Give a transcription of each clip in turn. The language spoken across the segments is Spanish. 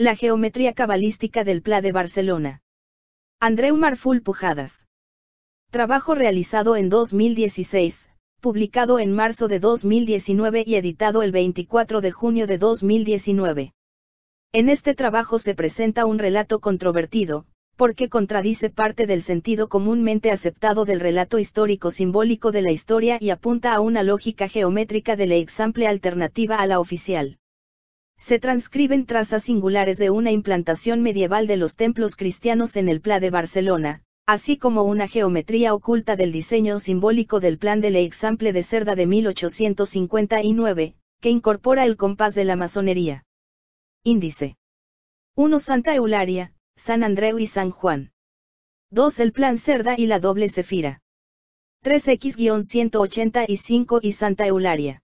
La geometría cabalística del Pla de Barcelona. Andreu Marful Pujadas. Trabajo realizado en 2016, publicado en marzo de 2019 y editado el 24 de junio de 2019. En este trabajo se presenta un relato controvertido, porque contradice parte del sentido comúnmente aceptado del relato histórico simbólico de la historia y apunta a una lógica geométrica de la example alternativa a la oficial se transcriben trazas singulares de una implantación medieval de los templos cristianos en el Pla de Barcelona, así como una geometría oculta del diseño simbólico del plan de Leixample de Cerda de 1859, que incorpora el compás de la masonería. Índice 1. Santa Eularia, San Andreu y San Juan. 2. El plan Cerda y la doble cefira. 3X-185 y Santa Eularia.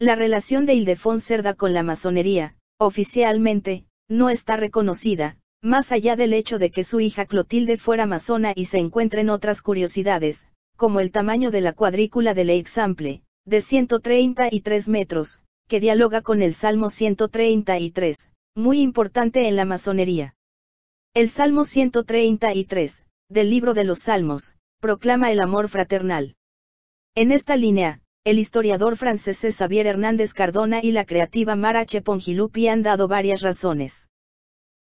La relación de Ildefons Cerda con la masonería, oficialmente, no está reconocida, más allá del hecho de que su hija Clotilde fuera masona y se encuentren otras curiosidades, como el tamaño de la cuadrícula de Leixample, de 133 metros, que dialoga con el Salmo 133, muy importante en la masonería. El Salmo 133, del libro de los Salmos, proclama el amor fraternal. En esta línea, el historiador francés Xavier Hernández Cardona y la creativa Mara Chepongilupi han dado varias razones.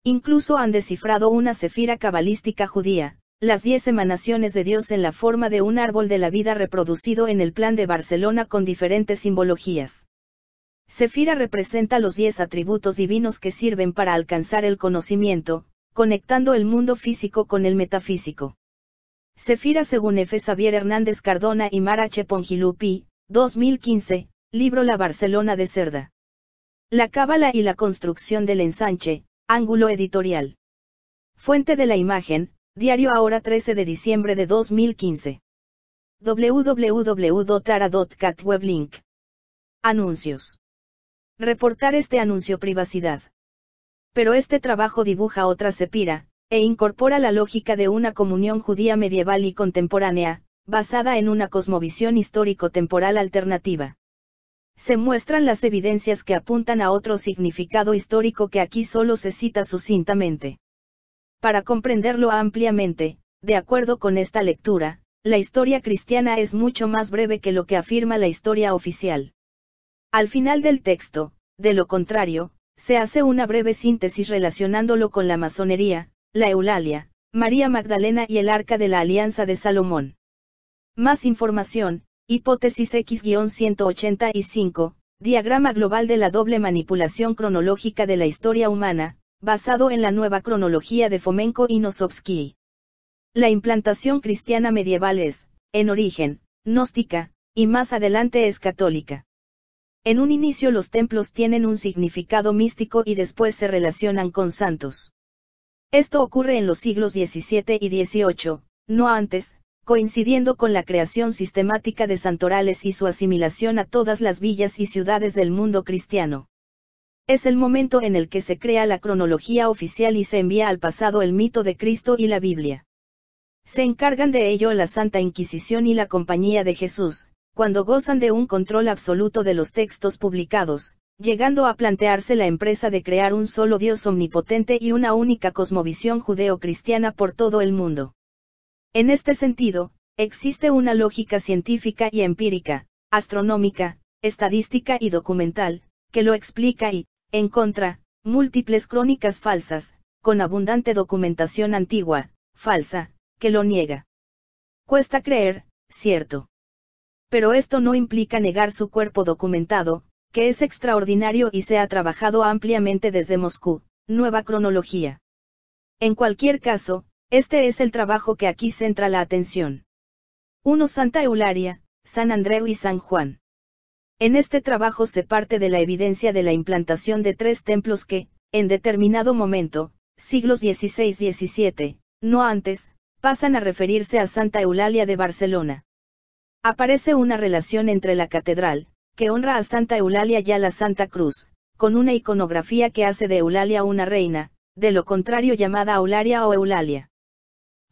Incluso han descifrado una cefira cabalística judía, las diez emanaciones de Dios en la forma de un árbol de la vida reproducido en el plan de Barcelona con diferentes simbologías. Cefira representa los diez atributos divinos que sirven para alcanzar el conocimiento, conectando el mundo físico con el metafísico. Cefira según F. Xavier Hernández Cardona y Mara Chepongilupi, 2015, libro La Barcelona de Cerda. La Cábala y la Construcción del Ensanche, ángulo editorial. Fuente de la imagen, diario ahora 13 de diciembre de 2015. www.ara.catweblink. Anuncios. Reportar este anuncio privacidad. Pero este trabajo dibuja otra sepira, e incorpora la lógica de una comunión judía medieval y contemporánea, basada en una cosmovisión histórico-temporal alternativa. Se muestran las evidencias que apuntan a otro significado histórico que aquí solo se cita sucintamente. Para comprenderlo ampliamente, de acuerdo con esta lectura, la historia cristiana es mucho más breve que lo que afirma la historia oficial. Al final del texto, de lo contrario, se hace una breve síntesis relacionándolo con la masonería, la Eulalia, María Magdalena y el Arca de la Alianza de Salomón. Más información, hipótesis X-185, diagrama global de la doble manipulación cronológica de la historia humana, basado en la nueva cronología de Fomenko y Nosovsky. La implantación cristiana medieval es, en origen, gnóstica, y más adelante es católica. En un inicio los templos tienen un significado místico y después se relacionan con santos. Esto ocurre en los siglos XVII y XVIII, no antes, coincidiendo con la creación sistemática de santorales y su asimilación a todas las villas y ciudades del mundo cristiano. Es el momento en el que se crea la cronología oficial y se envía al pasado el mito de Cristo y la Biblia. Se encargan de ello la Santa Inquisición y la Compañía de Jesús, cuando gozan de un control absoluto de los textos publicados, llegando a plantearse la empresa de crear un solo Dios omnipotente y una única cosmovisión judeo-cristiana por todo el mundo. En este sentido, existe una lógica científica y empírica, astronómica, estadística y documental, que lo explica y, en contra, múltiples crónicas falsas, con abundante documentación antigua, falsa, que lo niega. Cuesta creer, cierto. Pero esto no implica negar su cuerpo documentado, que es extraordinario y se ha trabajado ampliamente desde Moscú, nueva cronología. En cualquier caso, este es el trabajo que aquí centra la atención. 1. Santa Eulalia, San Andreu y San Juan. En este trabajo se parte de la evidencia de la implantación de tres templos que, en determinado momento, siglos XVI-XVII, no antes, pasan a referirse a Santa Eulalia de Barcelona. Aparece una relación entre la catedral, que honra a Santa Eulalia y a la Santa Cruz, con una iconografía que hace de Eulalia una reina, de lo contrario llamada Eulalia o Eulalia.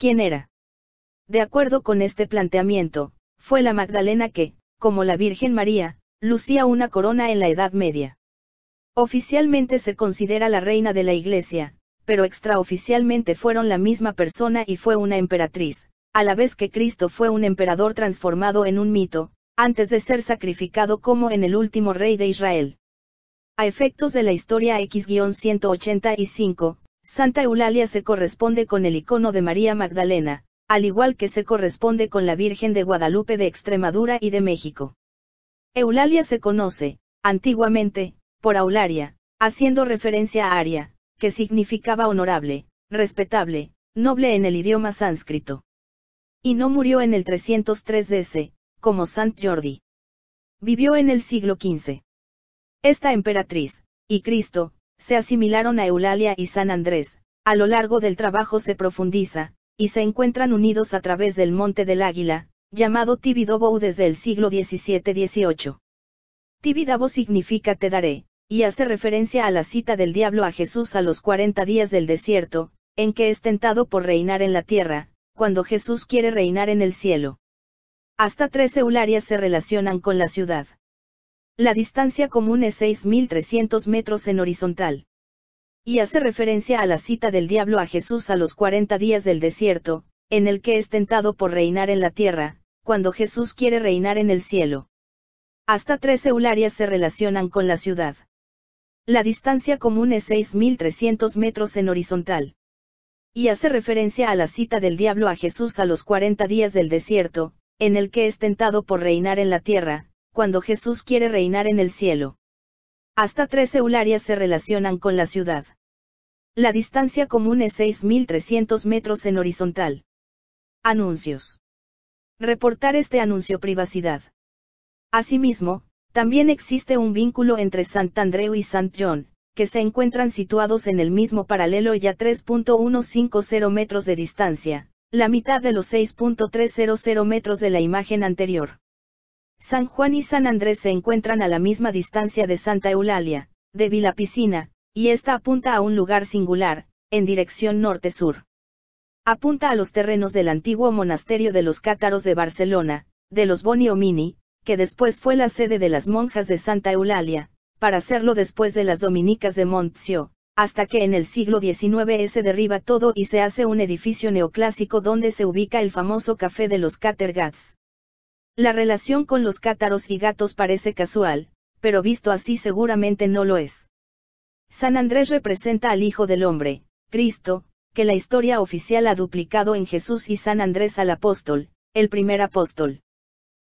¿Quién era? De acuerdo con este planteamiento, fue la Magdalena que, como la Virgen María, lucía una corona en la Edad Media. Oficialmente se considera la reina de la Iglesia, pero extraoficialmente fueron la misma persona y fue una emperatriz, a la vez que Cristo fue un emperador transformado en un mito, antes de ser sacrificado como en el último rey de Israel. A efectos de la historia X-185, Santa Eulalia se corresponde con el icono de María Magdalena, al igual que se corresponde con la Virgen de Guadalupe de Extremadura y de México. Eulalia se conoce, antiguamente, por Aularia, haciendo referencia a Aria, que significaba honorable, respetable, noble en el idioma sánscrito. Y no murió en el 303 DC, como Sant Jordi. Vivió en el siglo XV. Esta emperatriz, y Cristo, se asimilaron a Eulalia y San Andrés, a lo largo del trabajo se profundiza, y se encuentran unidos a través del Monte del Águila, llamado Tibidabo desde el siglo XVII-XVIII. Tibidabo significa te daré, y hace referencia a la cita del diablo a Jesús a los 40 días del desierto, en que es tentado por reinar en la tierra, cuando Jesús quiere reinar en el cielo. Hasta tres eularias se relacionan con la ciudad. La distancia común es 6.300 metros en horizontal. Y hace referencia a la cita del diablo a Jesús a los 40 días del desierto, en el que es tentado por reinar en la tierra, cuando Jesús quiere reinar en el cielo. Hasta tres eularias se relacionan con la ciudad. La distancia común es 6.300 metros en horizontal. Y hace referencia a la cita del diablo a Jesús a los 40 días del desierto, en el que es tentado por reinar en la tierra, cuando Jesús quiere reinar en el cielo. Hasta tres eularias se relacionan con la ciudad. La distancia común es 6.300 metros en horizontal. Anuncios. Reportar este anuncio privacidad. Asimismo, también existe un vínculo entre Sant Andreu y Sant John, que se encuentran situados en el mismo paralelo y a 3.150 metros de distancia, la mitad de los 6.300 metros de la imagen anterior. San Juan y San Andrés se encuentran a la misma distancia de Santa Eulalia, de Vila Piscina, y esta apunta a un lugar singular, en dirección norte-sur. Apunta a los terrenos del antiguo monasterio de los Cátaros de Barcelona, de los Boniomini, que después fue la sede de las monjas de Santa Eulalia, para hacerlo después de las dominicas de Montsio, hasta que en el siglo XIX se derriba todo y se hace un edificio neoclásico donde se ubica el famoso Café de los Catergats. La relación con los cátaros y gatos parece casual, pero visto así seguramente no lo es. San Andrés representa al Hijo del Hombre, Cristo, que la historia oficial ha duplicado en Jesús y San Andrés al apóstol, el primer apóstol.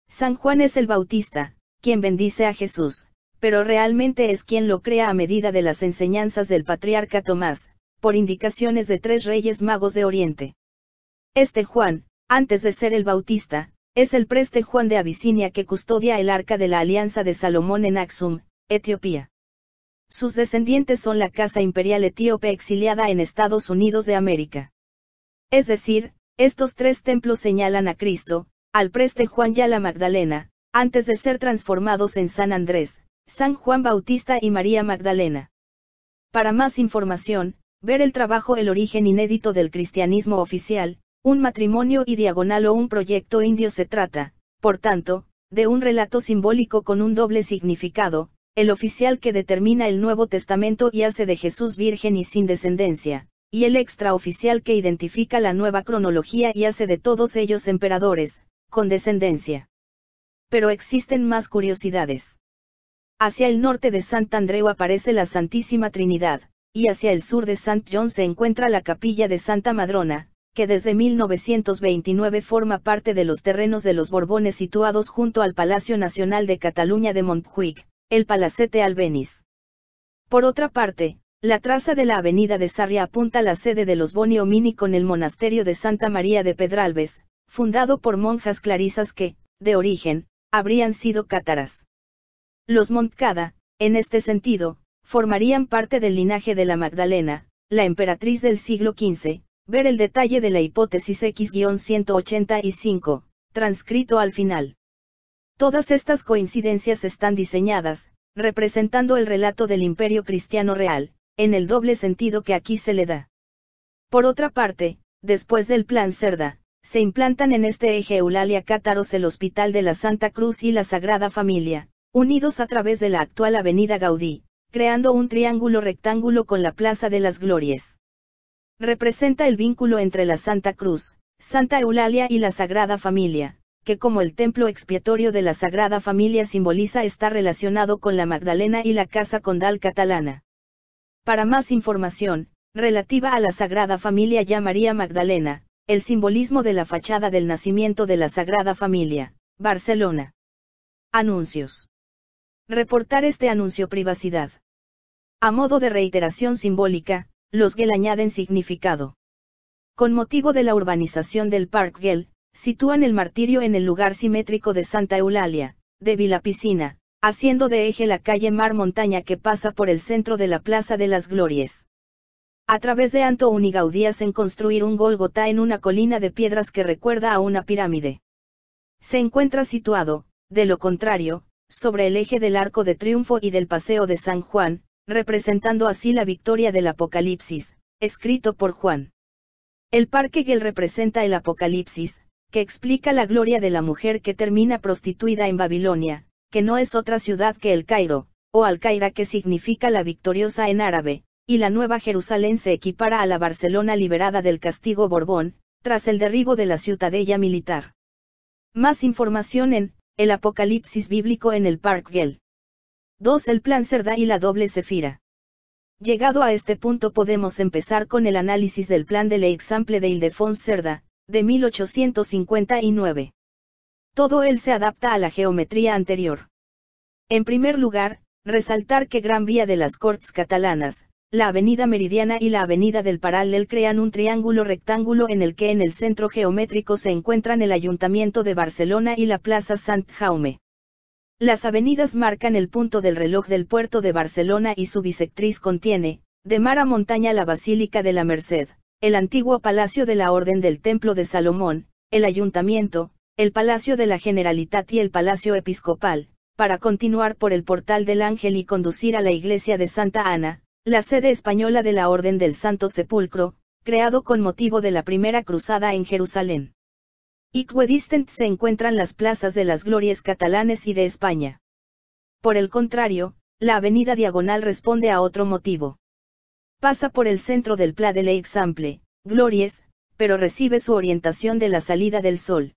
San Juan es el Bautista, quien bendice a Jesús, pero realmente es quien lo crea a medida de las enseñanzas del patriarca Tomás, por indicaciones de tres reyes magos de Oriente. Este Juan, antes de ser el Bautista, es el preste Juan de Abisinia que custodia el arca de la alianza de Salomón en Axum, Etiopía. Sus descendientes son la casa imperial etíope exiliada en Estados Unidos de América. Es decir, estos tres templos señalan a Cristo, al preste Juan y a la Magdalena, antes de ser transformados en San Andrés, San Juan Bautista y María Magdalena. Para más información, ver el trabajo El origen inédito del cristianismo oficial, un matrimonio y diagonal o un proyecto indio se trata, por tanto, de un relato simbólico con un doble significado, el oficial que determina el Nuevo Testamento y hace de Jesús virgen y sin descendencia, y el extraoficial que identifica la nueva cronología y hace de todos ellos emperadores, con descendencia. Pero existen más curiosidades. Hacia el norte de Sant Andreu aparece la Santísima Trinidad, y hacia el sur de Sant John se encuentra la capilla de Santa Madrona, que desde 1929 forma parte de los terrenos de los Borbones situados junto al Palacio Nacional de Cataluña de Montjuic, el Palacete Albeniz. Por otra parte, la traza de la avenida de Sarria apunta a la sede de los Boniomini con el monasterio de Santa María de Pedralbes, fundado por monjas clarisas que, de origen, habrían sido cátaras. Los Montcada, en este sentido, formarían parte del linaje de la Magdalena, la emperatriz del siglo XV, Ver el detalle de la hipótesis X-185, transcrito al final. Todas estas coincidencias están diseñadas, representando el relato del imperio cristiano real, en el doble sentido que aquí se le da. Por otra parte, después del plan Cerda, se implantan en este eje Eulalia Cátaros el Hospital de la Santa Cruz y la Sagrada Familia, unidos a través de la actual Avenida Gaudí, creando un triángulo rectángulo con la Plaza de las Glorias. Representa el vínculo entre la Santa Cruz, Santa Eulalia y la Sagrada Familia, que como el templo expiatorio de la Sagrada Familia simboliza está relacionado con la Magdalena y la Casa Condal catalana. Para más información, relativa a la Sagrada Familia ya María Magdalena, el simbolismo de la fachada del nacimiento de la Sagrada Familia, Barcelona. Anuncios. Reportar este anuncio privacidad. A modo de reiteración simbólica, los Gel añaden significado. Con motivo de la urbanización del Parque Gel, sitúan el martirio en el lugar simétrico de Santa Eulalia, de Vilapicina, Piscina, haciendo de eje la calle Mar Montaña que pasa por el centro de la Plaza de las Glorias. A través de Anto Unigaudías en construir un Golgotá en una colina de piedras que recuerda a una pirámide. Se encuentra situado, de lo contrario, sobre el eje del Arco de Triunfo y del Paseo de San Juan, representando así la victoria del Apocalipsis, escrito por Juan. El parque Gel representa el Apocalipsis, que explica la gloria de la mujer que termina prostituida en Babilonia, que no es otra ciudad que el Cairo, o Al-Qaira que significa la victoriosa en árabe, y la Nueva Jerusalén se equipara a la Barcelona liberada del castigo Borbón, tras el derribo de la ciutadella militar. Más información en El Apocalipsis Bíblico en el Parque Gel. 2. El plan Cerda y la doble cefira. Llegado a este punto podemos empezar con el análisis del plan de Leixample de Ildefons Cerda, de 1859. Todo él se adapta a la geometría anterior. En primer lugar, resaltar que Gran Vía de las Cortes Catalanas, la Avenida Meridiana y la Avenida del Paralel crean un triángulo rectángulo en el que en el centro geométrico se encuentran el Ayuntamiento de Barcelona y la Plaza Sant Jaume. Las avenidas marcan el punto del reloj del puerto de Barcelona y su bisectriz contiene, de mar a montaña la Basílica de la Merced, el antiguo Palacio de la Orden del Templo de Salomón, el Ayuntamiento, el Palacio de la Generalitat y el Palacio Episcopal, para continuar por el Portal del Ángel y conducir a la Iglesia de Santa Ana, la sede española de la Orden del Santo Sepulcro, creado con motivo de la Primera Cruzada en Jerusalén. Equidistant se encuentran las plazas de las glorias catalanes y de España. Por el contrario, la avenida Diagonal responde a otro motivo. Pasa por el centro del Pla de l'Eixample, Glories, pero recibe su orientación de la salida del sol.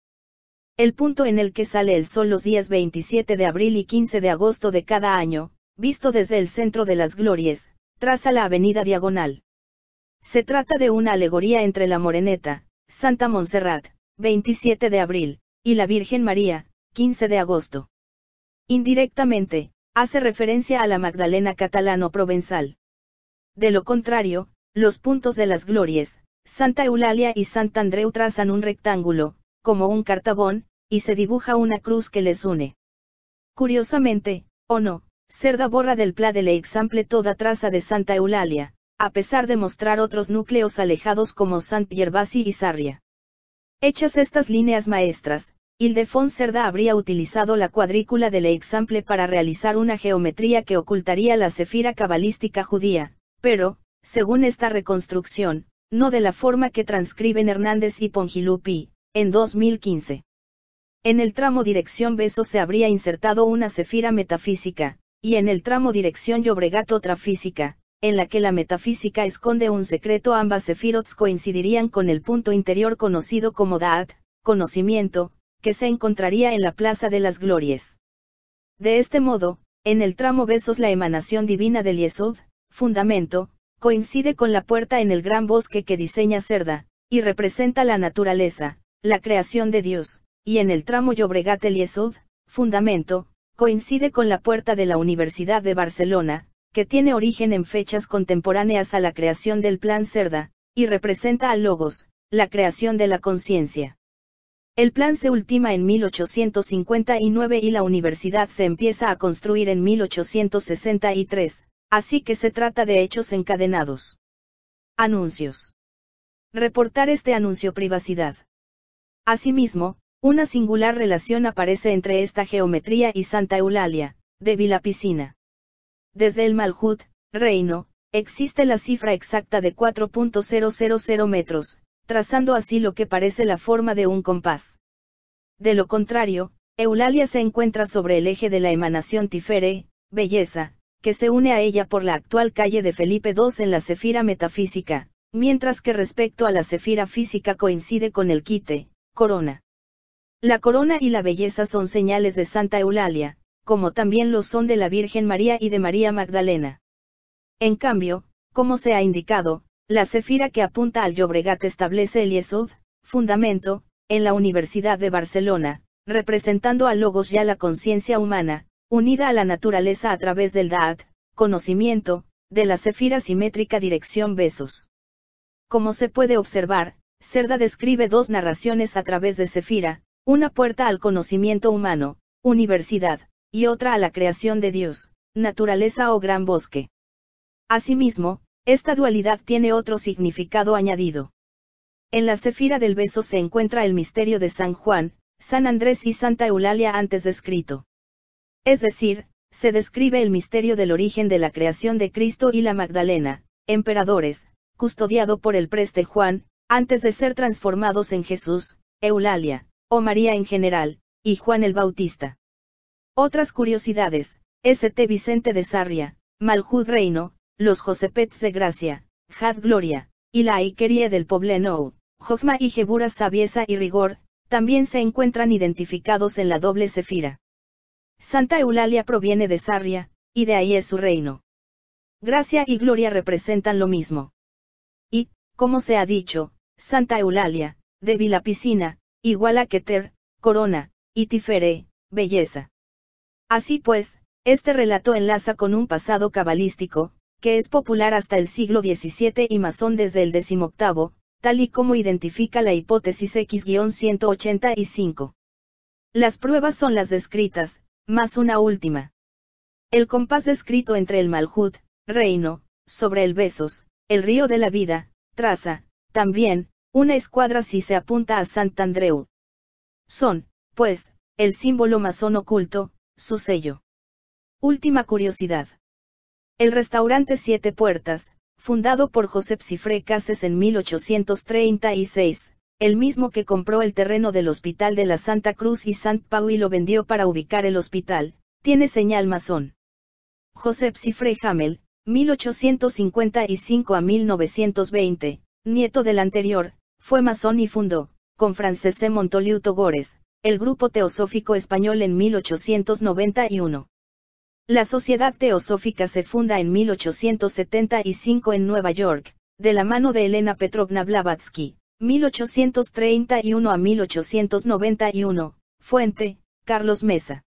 El punto en el que sale el sol los días 27 de abril y 15 de agosto de cada año, visto desde el centro de las Glories, traza la avenida Diagonal. Se trata de una alegoría entre la Moreneta, Santa Montserrat, 27 de abril, y la Virgen María, 15 de agosto. Indirectamente, hace referencia a la Magdalena catalano-provenzal. De lo contrario, los puntos de las glorias, Santa Eulalia y Sant Andreu trazan un rectángulo, como un cartabón, y se dibuja una cruz que les une. Curiosamente, o no, Cerda borra del pla de example toda traza de Santa Eulalia, a pesar de mostrar otros núcleos alejados como Sant Gervasi y Sarria. Hechas estas líneas maestras, Ildefons Cerda habría utilizado la cuadrícula de Leixample para realizar una geometría que ocultaría la cefira cabalística judía, pero, según esta reconstrucción, no de la forma que transcriben Hernández y Pongilupi, en 2015. En el tramo dirección Beso se habría insertado una cefira metafísica, y en el tramo dirección Llobregat otra física, en la que la metafísica esconde un secreto ambas sefirots coincidirían con el punto interior conocido como Da'at, conocimiento, que se encontraría en la Plaza de las Glorias. De este modo, en el tramo Besos la emanación divina del Yesod, fundamento, coincide con la puerta en el gran bosque que diseña Cerda, y representa la naturaleza, la creación de Dios, y en el tramo Llobregat el fundamento, coincide con la puerta de la Universidad de Barcelona, que tiene origen en fechas contemporáneas a la creación del plan Cerda, y representa al Logos, la creación de la conciencia. El plan se ultima en 1859 y la universidad se empieza a construir en 1863, así que se trata de hechos encadenados. Anuncios. Reportar este anuncio privacidad. Asimismo, una singular relación aparece entre esta geometría y Santa Eulalia, de Vilapicina. Desde el Malhut, reino, existe la cifra exacta de 4.000 metros, trazando así lo que parece la forma de un compás. De lo contrario, Eulalia se encuentra sobre el eje de la emanación Tifere, belleza, que se une a ella por la actual calle de Felipe II en la cefira metafísica, mientras que respecto a la cefira física coincide con el quite, corona. La corona y la belleza son señales de Santa Eulalia, como también lo son de la Virgen María y de María Magdalena. En cambio, como se ha indicado, la cefira que apunta al Llobregat establece el Yesud, fundamento, en la Universidad de Barcelona, representando a Logos ya la conciencia humana, unida a la naturaleza a través del Da'at, conocimiento, de la cefira simétrica dirección besos. Como se puede observar, Cerda describe dos narraciones a través de cefira, una puerta al conocimiento humano, universidad, y otra a la creación de Dios, naturaleza o gran bosque. Asimismo, esta dualidad tiene otro significado añadido. En la cefira del beso se encuentra el misterio de San Juan, San Andrés y Santa Eulalia antes descrito. Es decir, se describe el misterio del origen de la creación de Cristo y la Magdalena, emperadores, custodiado por el preste Juan, antes de ser transformados en Jesús, Eulalia, o María en general, y Juan el Bautista. Otras curiosidades, St. Vicente de Sarria, Malhud Reino, los Josepets de Gracia, Had Gloria, y la Iquerie del Poblenou, Jogma y Jebura Sabiesa y Rigor, también se encuentran identificados en la doble cefira. Santa Eulalia proviene de Sarria, y de ahí es su reino. Gracia y gloria representan lo mismo. Y, como se ha dicho, Santa Eulalia, de Vilapicina, igual a Keter, corona, y Tifere, belleza. Así pues, este relato enlaza con un pasado cabalístico, que es popular hasta el siglo XVII y masón desde el XVIII, tal y como identifica la hipótesis X-185. Las pruebas son las descritas, más una última. El compás descrito entre el Malhut, reino, sobre el Besos, el río de la vida, traza, también, una escuadra si se apunta a Sant Andreu. Son, pues, el símbolo masón oculto, su sello. Última curiosidad. El restaurante Siete Puertas, fundado por José Cifré Cases en 1836, el mismo que compró el terreno del Hospital de la Santa Cruz y Sant Pau y lo vendió para ubicar el hospital, tiene señal masón. José Cifré Hamel, 1855 a 1920, nieto del anterior, fue masón y fundó, con Francesé Montoliu Togores, el Grupo Teosófico Español en 1891. La Sociedad Teosófica se funda en 1875 en Nueva York, de la mano de Elena Petrovna Blavatsky, 1831 a 1891, Fuente, Carlos Mesa.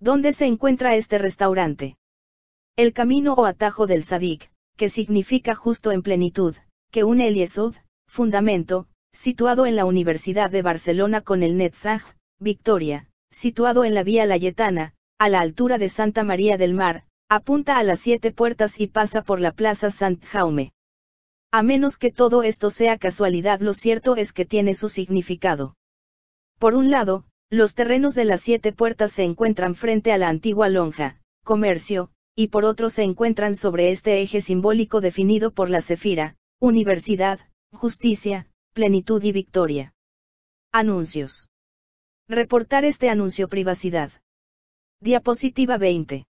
¿Dónde se encuentra este restaurante? El camino o atajo del Sadik, que significa justo en plenitud, que une el Yesod, fundamento, situado en la Universidad de Barcelona con el Netzah, Victoria, situado en la Vía Layetana, a la altura de Santa María del Mar, apunta a las siete puertas y pasa por la Plaza Sant Jaume. A menos que todo esto sea casualidad, lo cierto es que tiene su significado. Por un lado, los terrenos de las siete puertas se encuentran frente a la antigua lonja, comercio, y por otro se encuentran sobre este eje simbólico definido por la Cefira, universidad, justicia, plenitud y victoria. Anuncios. Reportar este anuncio privacidad. Diapositiva 20.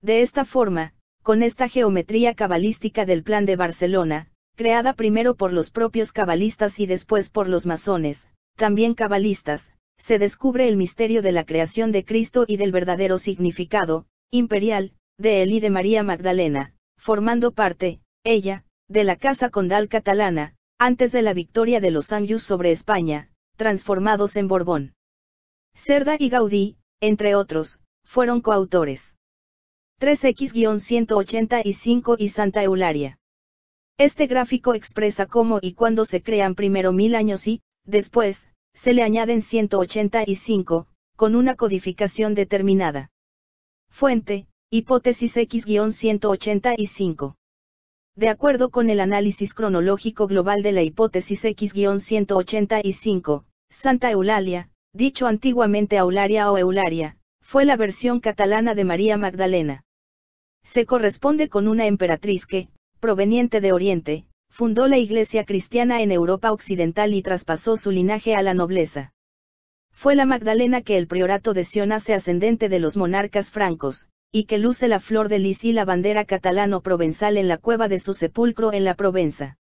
De esta forma, con esta geometría cabalística del plan de Barcelona, creada primero por los propios cabalistas y después por los masones, también cabalistas, se descubre el misterio de la creación de Cristo y del verdadero significado, imperial, de él y de María Magdalena, formando parte, ella, de la casa condal catalana, antes de la victoria de los Anjou sobre España, transformados en Borbón. Cerda y Gaudí, entre otros, fueron coautores. 3X-185 y Santa Eularia. Este gráfico expresa cómo y cuándo se crean primero mil años y, después, se le añaden 185, con una codificación determinada. Fuente, hipótesis X-185. De acuerdo con el análisis cronológico global de la hipótesis X-185, Santa Eulalia, dicho antiguamente Aularia o Eularia, fue la versión catalana de María Magdalena. Se corresponde con una emperatriz que, proveniente de Oriente, fundó la Iglesia cristiana en Europa Occidental y traspasó su linaje a la nobleza. Fue la Magdalena que el priorato de Sion hace ascendente de los monarcas francos, y que luce la flor de lis y la bandera catalano-provenzal en la cueva de su sepulcro en la Provenza.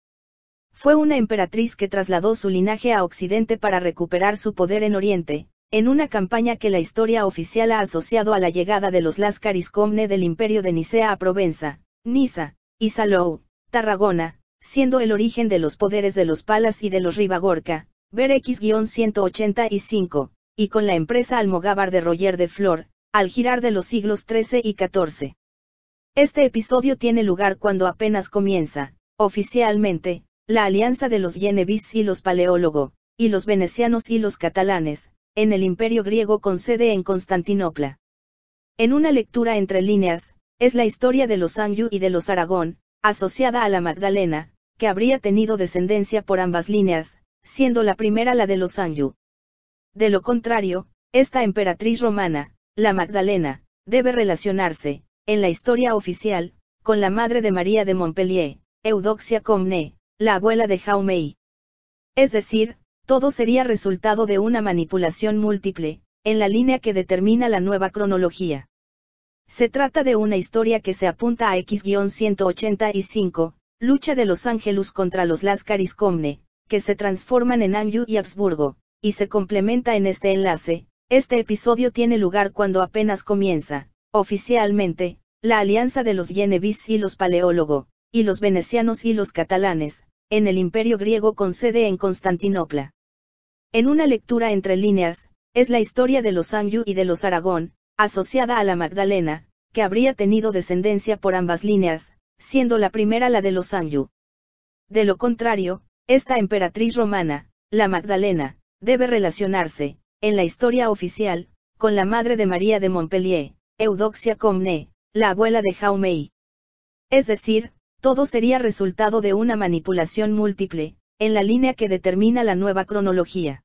Fue una emperatriz que trasladó su linaje a Occidente para recuperar su poder en Oriente, en una campaña que la historia oficial ha asociado a la llegada de los Láscaris Comne del imperio de Nicea a Provenza, Niza, y Salou, Tarragona, siendo el origen de los poderes de los Palas y de los Ribagorca, ver X-185, y con la empresa Almogávar de Roger de Flor, al girar de los siglos XIII y XIV. Este episodio tiene lugar cuando apenas comienza, oficialmente, la alianza de los yenebis y los paleólogo, y los venecianos y los catalanes, en el imperio griego con sede en Constantinopla. En una lectura entre líneas, es la historia de los Anjou y de los Aragón, asociada a la Magdalena, que habría tenido descendencia por ambas líneas, siendo la primera la de los Anjou. De lo contrario, esta emperatriz romana, la Magdalena, debe relacionarse, en la historia oficial, con la madre de María de Montpellier, Eudoxia Comne, la abuela de Jaume Es decir, todo sería resultado de una manipulación múltiple, en la línea que determina la nueva cronología. Se trata de una historia que se apunta a X-185, lucha de los Ángelus contra los Lascaris Comne, que se transforman en Anjou y Habsburgo, y se complementa en este enlace, este episodio tiene lugar cuando apenas comienza, oficialmente, la alianza de los yenevis y los paleólogo, y los venecianos y los catalanes, en el imperio griego con sede en Constantinopla. En una lectura entre líneas, es la historia de los Anjou y de los Aragón, asociada a la Magdalena, que habría tenido descendencia por ambas líneas, siendo la primera la de los Anjou. De lo contrario, esta emperatriz romana, la Magdalena, debe relacionarse, en la historia oficial, con la madre de María de Montpellier, Eudoxia Comne, la abuela de Jaume Es decir, todo sería resultado de una manipulación múltiple, en la línea que determina la nueva cronología.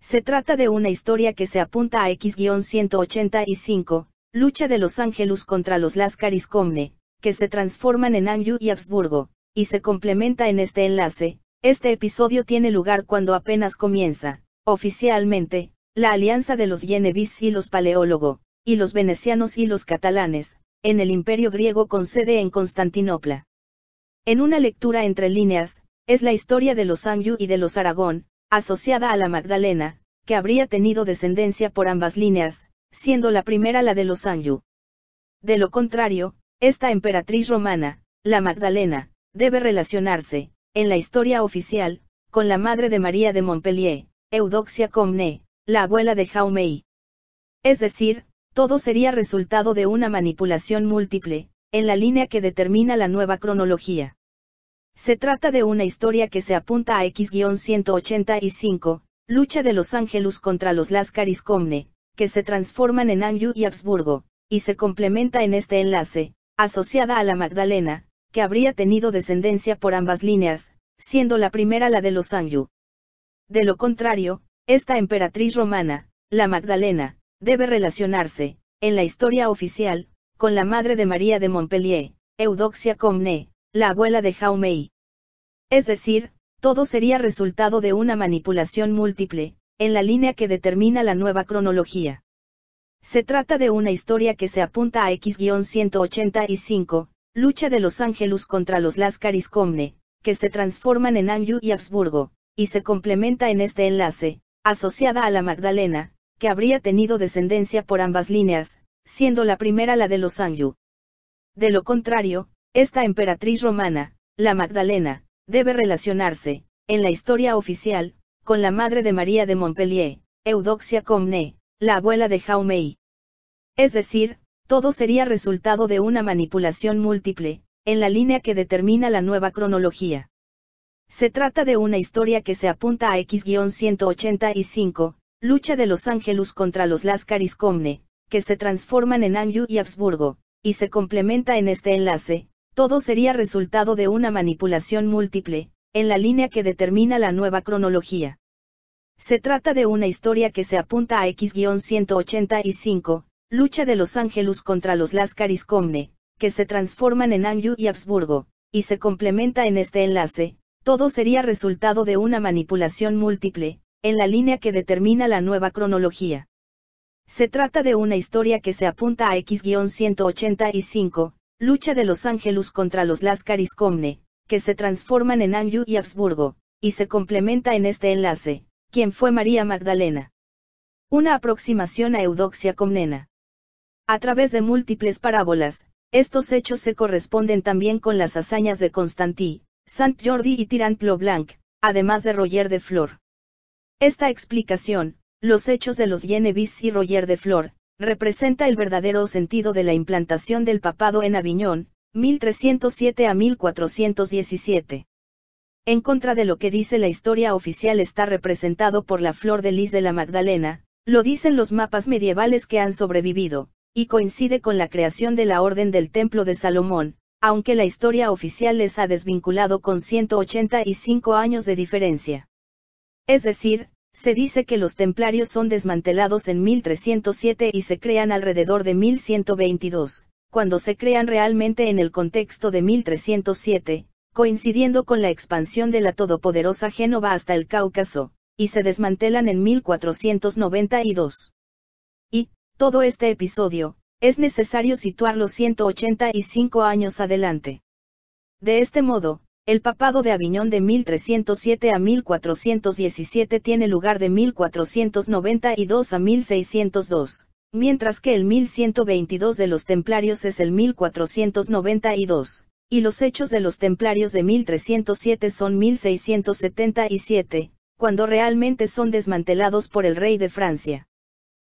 Se trata de una historia que se apunta a X-185, lucha de los Ángeles contra los Lascaris Comne, que se transforman en Anjou y Habsburgo, y se complementa en este enlace, este episodio tiene lugar cuando apenas comienza, Oficialmente, la alianza de los yenebis y los paleólogo, y los venecianos y los catalanes, en el imperio griego con sede en Constantinopla. En una lectura entre líneas, es la historia de los Anjou y de los Aragón, asociada a la Magdalena, que habría tenido descendencia por ambas líneas, siendo la primera la de los Anjou. De lo contrario, esta emperatriz romana, la Magdalena, debe relacionarse, en la historia oficial, con la madre de María de Montpellier, Eudoxia Comne, la abuela de Jaume Es decir, todo sería resultado de una manipulación múltiple, en la línea que determina la nueva cronología. Se trata de una historia que se apunta a X-185, lucha de los Ángeles contra los Lascaris Comne, que se transforman en Anjou y Habsburgo, y se complementa en este enlace, asociada a la Magdalena, que habría tenido descendencia por ambas líneas, siendo la primera la de los Anjou. De lo contrario, esta emperatriz romana, la Magdalena, debe relacionarse, en la historia oficial, con la madre de María de Montpellier, Eudoxia Comne, la abuela de Jaumei. Es decir, todo sería resultado de una manipulación múltiple, en la línea que determina la nueva cronología. Se trata de una historia que se apunta a X-185, lucha de los ángeles contra los Láscaris Comne, que se transforman en Anjou y Habsburgo, y se complementa en este enlace, asociada a la Magdalena, que habría tenido descendencia por ambas líneas, siendo la primera la de los Anju. De lo contrario, esta emperatriz romana, la Magdalena, debe relacionarse, en la historia oficial, con la madre de María de Montpellier, Eudoxia Comne, la abuela de Jaumei. Es decir, todo sería resultado de una manipulación múltiple, en la línea que determina la nueva cronología. Se trata de una historia que se apunta a X-185, lucha de los Ángelus contra los Lascaris Comne, que se transforman en Anju y Habsburgo, y se complementa en este enlace, todo sería resultado de una manipulación múltiple, en la línea que determina la nueva cronología. Se trata de una historia que se apunta a X-185, lucha de los Ángelus contra los Lascaris Comne, que se transforman en Anju y Habsburgo, y se complementa en este enlace, todo sería resultado de una manipulación múltiple, en la línea que determina la nueva cronología. Se trata de una historia que se apunta a X-185, lucha de los Ángeles contra los Lascaris Comne, que se transforman en Anjou y Habsburgo, y se complementa en este enlace, quien fue María Magdalena. Una aproximación a Eudoxia Comnena. A través de múltiples parábolas, estos hechos se corresponden también con las hazañas de Constantí, Sant Jordi y Tirant Blanc, además de Roger de Flor. Esta explicación, los hechos de los Genevis y Roger de Flor, representa el verdadero sentido de la implantación del papado en Aviñón, 1307 a 1417. En contra de lo que dice la historia oficial está representado por la flor de lis de la Magdalena, lo dicen los mapas medievales que han sobrevivido, y coincide con la creación de la Orden del Templo de Salomón, aunque la historia oficial les ha desvinculado con 185 años de diferencia. Es decir, se dice que los templarios son desmantelados en 1307 y se crean alrededor de 1122, cuando se crean realmente en el contexto de 1307, coincidiendo con la expansión de la todopoderosa Génova hasta el Cáucaso, y se desmantelan en 1492. Y, todo este episodio, es necesario situar los 185 años adelante. De este modo, el papado de Aviñón de 1307 a 1417 tiene lugar de 1492 a 1602, mientras que el 1122 de los templarios es el 1492, y los hechos de los templarios de 1307 son 1677, cuando realmente son desmantelados por el rey de Francia.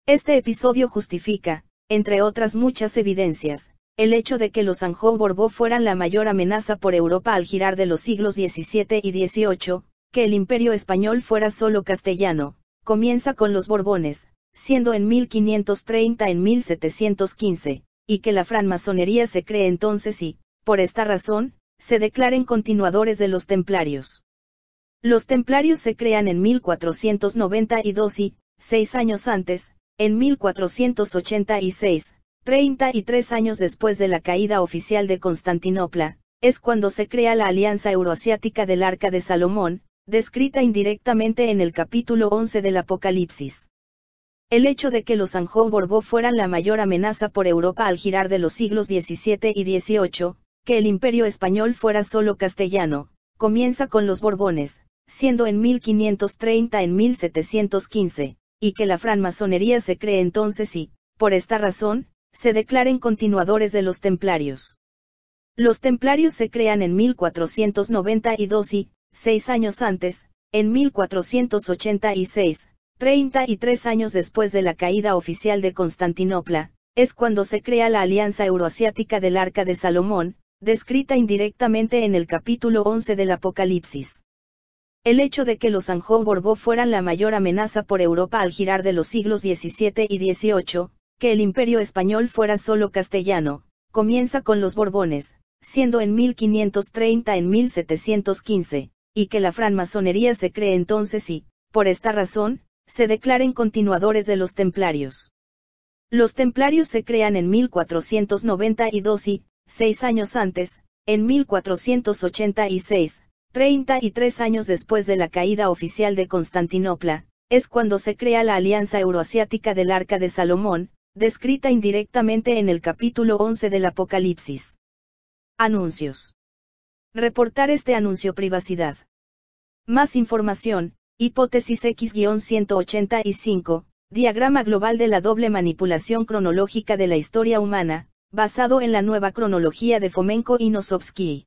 Este episodio justifica, entre otras muchas evidencias, el hecho de que los Anjou-Borbó fueran la mayor amenaza por Europa al girar de los siglos XVII y XVIII, que el imperio español fuera solo castellano, comienza con los Borbones, siendo en 1530 en 1715, y que la francmasonería se cree entonces y, por esta razón, se declaren continuadores de los templarios. Los templarios se crean en 1492 y, seis años antes, en 1486, 33 años después de la caída oficial de Constantinopla, es cuando se crea la Alianza Euroasiática del Arca de Salomón, descrita indirectamente en el capítulo 11 del Apocalipsis. El hecho de que los Anjou-Borbó fueran la mayor amenaza por Europa al girar de los siglos XVII y XVIII, que el imperio español fuera solo castellano, comienza con los Borbones, siendo en 1530 en 1715 y que la francmasonería se cree entonces y, por esta razón, se declaren continuadores de los templarios. Los templarios se crean en 1492 y, seis años antes, en 1486, 33 años después de la caída oficial de Constantinopla, es cuando se crea la Alianza Euroasiática del Arca de Salomón, descrita indirectamente en el capítulo 11 del Apocalipsis. El hecho de que los Anjou borbó fueran la mayor amenaza por Europa al girar de los siglos XVII y XVIII, que el imperio español fuera solo castellano, comienza con los Borbones, siendo en 1530 en 1715, y que la francmasonería se cree entonces y, por esta razón, se declaren continuadores de los templarios. Los templarios se crean en 1492 y, seis años antes, en 1486, 33 años después de la caída oficial de Constantinopla, es cuando se crea la Alianza Euroasiática del Arca de Salomón, descrita indirectamente en el capítulo 11 del Apocalipsis. Anuncios. Reportar este anuncio privacidad. Más información, hipótesis X-185, diagrama global de la doble manipulación cronológica de la historia humana, basado en la nueva cronología de Fomenko y Nosovsky.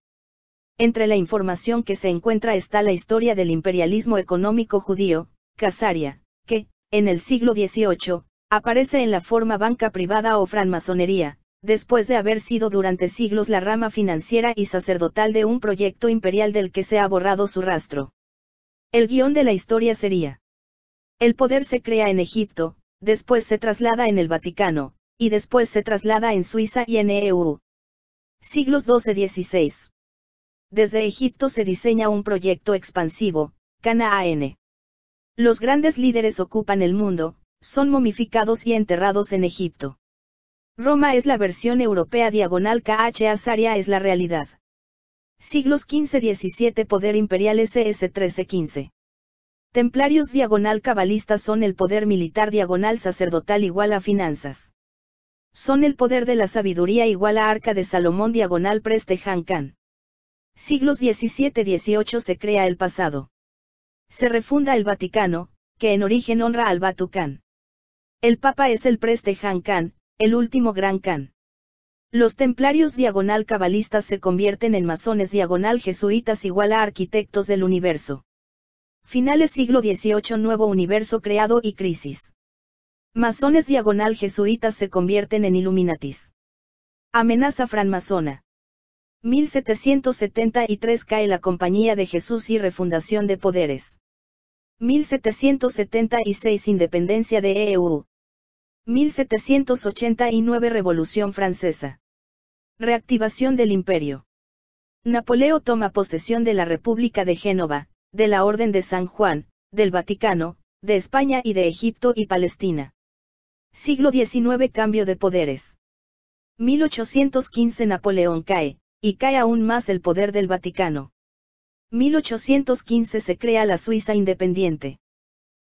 Entre la información que se encuentra está la historia del imperialismo económico judío, Casaria, que, en el siglo XVIII, aparece en la forma banca privada o franmasonería, después de haber sido durante siglos la rama financiera y sacerdotal de un proyecto imperial del que se ha borrado su rastro. El guión de la historia sería. El poder se crea en Egipto, después se traslada en el Vaticano, y después se traslada en Suiza y en EU. Siglos XII-XVI. Desde Egipto se diseña un proyecto expansivo, Canaán. Los grandes líderes ocupan el mundo, son momificados y enterrados en Egipto. Roma es la versión europea diagonal KH Azaria es la realidad. Siglos 15-17 Poder imperial SS-13-15. Templarios diagonal cabalistas son el poder militar diagonal sacerdotal igual a finanzas. Son el poder de la sabiduría igual a arca de Salomón diagonal preste Khan. Siglos XVII-XVIII se crea el pasado. Se refunda el Vaticano, que en origen honra al Khan. El Papa es el preste Han Khan, el último gran Khan. Los templarios diagonal cabalistas se convierten en masones diagonal jesuitas igual a arquitectos del universo. Finales siglo XVIII Nuevo universo creado y crisis. Masones diagonal jesuitas se convierten en Illuminatis. Amenaza franmasona. 1773 cae la Compañía de Jesús y refundación de poderes. 1776 Independencia de EU. E 1789 Revolución Francesa. Reactivación del Imperio. Napoleón toma posesión de la República de Génova, de la Orden de San Juan, del Vaticano, de España y de Egipto y Palestina. Siglo XIX Cambio de poderes. 1815 Napoleón cae, y cae aún más el poder del Vaticano. 1815 se crea la Suiza independiente.